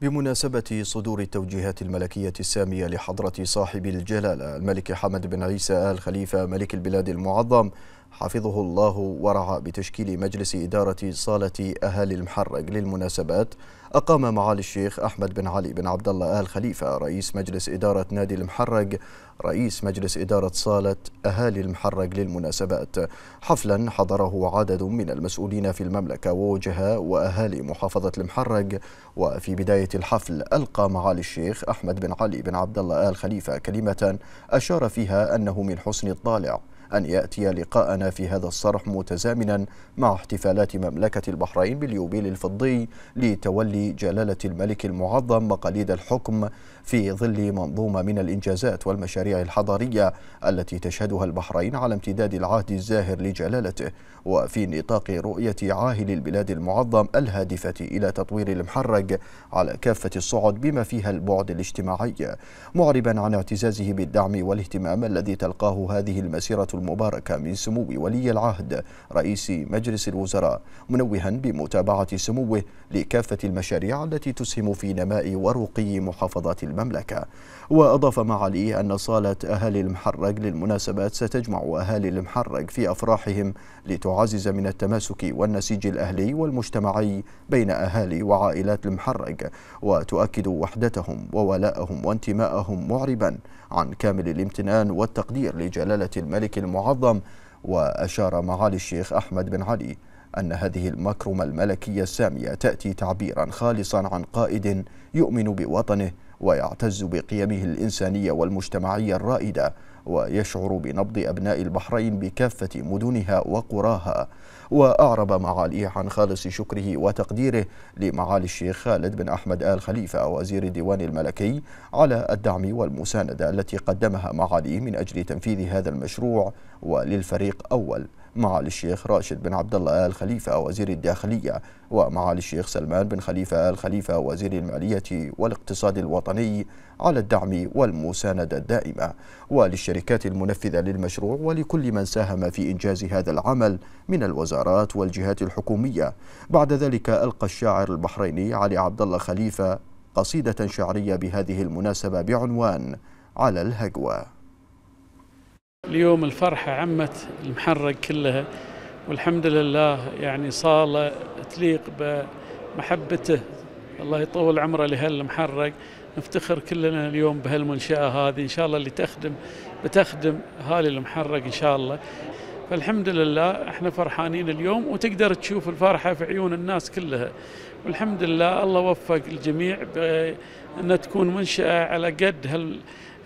بمناسبة صدور التوجيهات الملكية السامية لحضرة صاحب الجلالة الملك حمد بن عيسى آل خليفة ملك البلاد المعظم حفظه الله ورعى بتشكيل مجلس إدارة صالة أهالي المحرق للمناسبات أقام معالي الشيخ أحمد بن علي بن عبد الله آل خليفة رئيس مجلس إدارة نادي المحرق رئيس مجلس إدارة صالة أهالي المحرق للمناسبات حفلا حضره عدد من المسؤولين في المملكة ووجهاء وأهالي محافظة المحرق وفي بداية الحفل ألقى معالي الشيخ أحمد بن علي بن عبد الله آل خليفة كلمة أشار فيها أنه من حسن الطالع أن يأتي لقاءنا في هذا الصرح متزامنا مع احتفالات مملكة البحرين باليوبيل الفضي لتولي جلالة الملك المعظم مقاليد الحكم في ظل منظومة من الإنجازات والمشاريع الحضارية التي تشهدها البحرين على امتداد العهد الزاهر لجلالته وفي نطاق رؤية عاهل البلاد المعظم الهادفة إلى تطوير المحرج على كافة الصعد بما فيها البعد الاجتماعي معربا عن اعتزازه بالدعم والاهتمام الذي تلقاه هذه المسيرة المباركة من سمو ولي العهد رئيس مجلس الوزراء منوها بمتابعة سموه لكافة المشاريع التي تسهم في نماء ورقي محافظات المملكة وأضاف معالي أن صالة أهالي المحرق للمناسبات ستجمع أهالي المحرق في أفراحهم لتعزز من التماسك والنسيج الأهلي والمجتمعي بين أهالي وعائلات المحرق وتؤكد وحدتهم وولائهم وانتمائهم معربا عن كامل الامتنان والتقدير لجلالة الملك المحرق المعظم وأشار معالي الشيخ أحمد بن علي أن هذه المكرمة الملكية السامية تأتي تعبيرا خالصا عن قائد يؤمن بوطنه ويعتز بقيمه الإنسانية والمجتمعية الرائدة ويشعر بنبض أبناء البحرين بكافة مدنها وقراها وأعرب معاليه عن خالص شكره وتقديره لمعالي الشيخ خالد بن أحمد آل خليفة وزير الديوان الملكي على الدعم والمساندة التي قدمها معاليه من أجل تنفيذ هذا المشروع وللفريق أول معالي الشيخ راشد بن عبد الله آل خليفة وزير الداخلية ومعالي الشيخ سلمان بن خليفة آل خليفة وزير المالية والاقتصاد الوطني على الدعم والمساندة الدائمة وللشركات المنفذة للمشروع ولكل من ساهم في إنجاز هذا العمل من الوزارات والجهات الحكومية بعد ذلك ألقى الشاعر البحريني علي عبد الله خليفة قصيدة شعرية بهذه المناسبة بعنوان على الهجوه اليوم الفرحة عمت المحرق كلها والحمد لله يعني صالة تليق بمحبته الله يطول عمره لهالمحرق نفتخر كلنا اليوم بهالمنشأة هذه إن شاء الله اللي تخدم بتخدم أهالي المحرق إن شاء الله فالحمد لله احنا فرحانين اليوم وتقدر تشوف الفرحة في عيون الناس كلها والحمد لله الله وفق الجميع بأن تكون منشأة على قد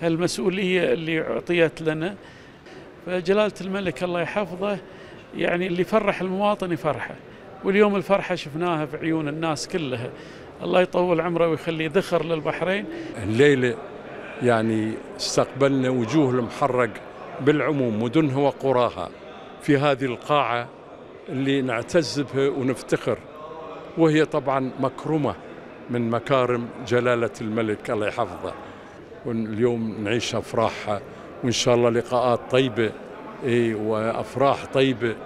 هالمسؤولية اللي أعطيت لنا فجلاله الملك الله يحفظه يعني اللي فرح المواطن يفرحه واليوم الفرحه شفناها في عيون الناس كلها الله يطول عمره ويخليه ذخر للبحرين الليله يعني استقبلنا وجوه المحرق بالعموم مدنها وقراها في هذه القاعه اللي نعتز بها ونفتخر وهي طبعا مكرمه من مكارم جلاله الملك الله يحفظه واليوم نعيش افراحها وإن شاء الله لقاءات طيبة وأفراح طيبة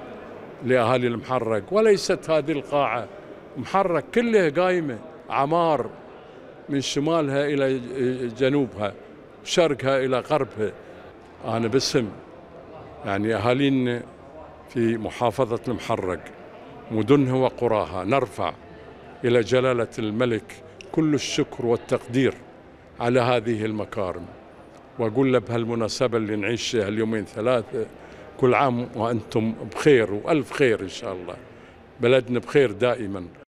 لأهالي المحرق وليست هذه القاعة محرق كلها قايمة عمار من شمالها إلى جنوبها شرقها إلى غربها أنا باسم يعني أهالينا في محافظة المحرق مدنها وقراها نرفع إلى جلالة الملك كل الشكر والتقدير على هذه المكارم واقول له بهالمناسبه اللي نعيش هاليومين ثلاثه كل عام وانتم بخير والف خير ان شاء الله بلدنا بخير دائما